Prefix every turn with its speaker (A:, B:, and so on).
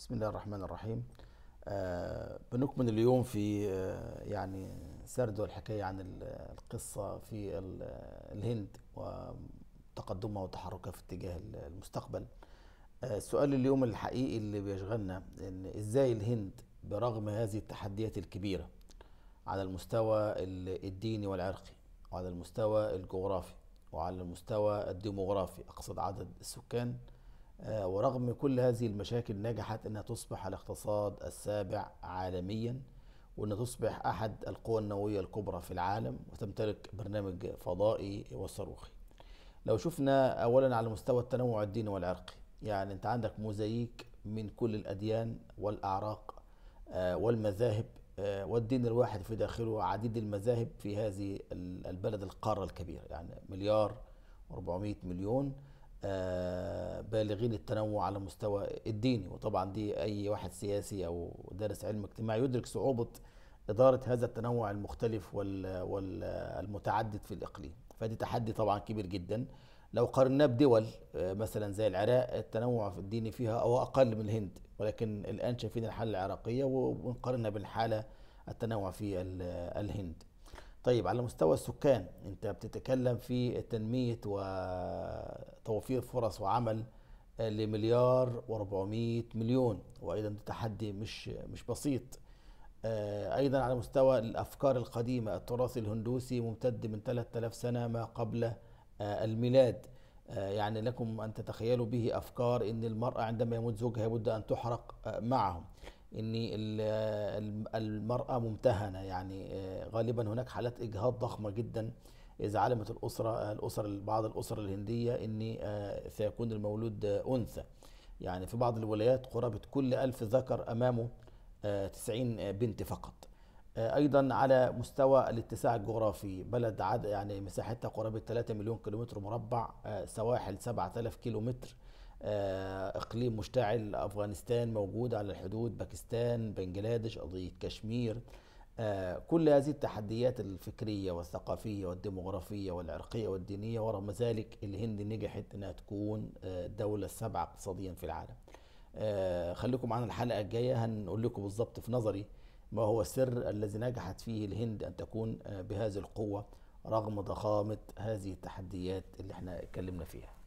A: بسم الله الرحمن الرحيم آه بنكمل اليوم في آه يعني سرد الحكاية عن القصة في الهند وتقدمها وتحركها في اتجاه المستقبل آه السؤال اليوم الحقيقي اللي بيشغلنا ان ازاي الهند برغم هذه التحديات الكبيرة على المستوى الديني والعرقي وعلى المستوى الجغرافي وعلى المستوى الديموغرافي اقصد عدد السكان آه، ورغم كل هذه المشاكل نجحت انها تصبح الاقتصاد السابع عالميا وان تصبح احد القوى النوويه الكبرى في العالم وتمتلك برنامج فضائي وصاروخي. لو شفنا اولا على مستوى التنوع الديني والعرقي، يعني انت عندك موزاييك من كل الاديان والاعراق آه، والمذاهب آه، والدين الواحد في داخله عديد المذاهب في هذه البلد القاره الكبيره، يعني مليار و400 مليون آه، بالغين التنوع على مستوى الديني وطبعا دي اي واحد سياسي او دارس علم اجتماع يدرك صعوبه اداره هذا التنوع المختلف والمتعدد في الاقليم فدي تحدي طبعا كبير جدا لو قارناه بدول آه، مثلا زي العراق التنوع الديني فيها هو اقل من الهند ولكن الان شايفين الحاله العراقيه ونقارنها بالحاله التنوع في الهند طيب على مستوى السكان انت بتتكلم في تنميه و توفير فرص وعمل آه، لمليار و400 مليون وايضا تحدي مش مش بسيط آه، ايضا على مستوى الافكار القديمه التراث الهندوسي ممتد من 3000 سنه ما قبل آه، الميلاد يعني لكم ان تتخيلوا به افكار ان المراه عندما يموت زوجها بد ان تحرق معه ان المراه ممتهنه يعني غالبا هناك حالات اجهاض ضخمه جدا اذا علمت الأسرة الأسر بعض الأسر الهندية أن آه، سيكون المولود آه، أنثى يعني في بعض الولايات قرابة كل ألف ذكر أمامه 90 آه، بنت فقط ايضا على مستوى الاتساع الجغرافي بلد عد يعني مساحتها قرابه 3 مليون كيلومتر مربع سواحل 7000 كيلومتر اقليم مشتعل افغانستان موجود على الحدود باكستان بنجلاديش قضيه كشمير آه، كل هذه التحديات الفكرية والثقافية والديمغرافية والعرقية والدينية ورغم ذلك الهند نجحت أنها تكون الدولة آه، السابعة اقتصاديا في العالم آه، خليكم معنا الحلقة الجاية هنقول لكم بالظبط في نظري ما هو السر الذي نجحت فيه الهند أن تكون بهذه القوة رغم ضخامة هذه التحديات اللي احنا اتكلمنا فيها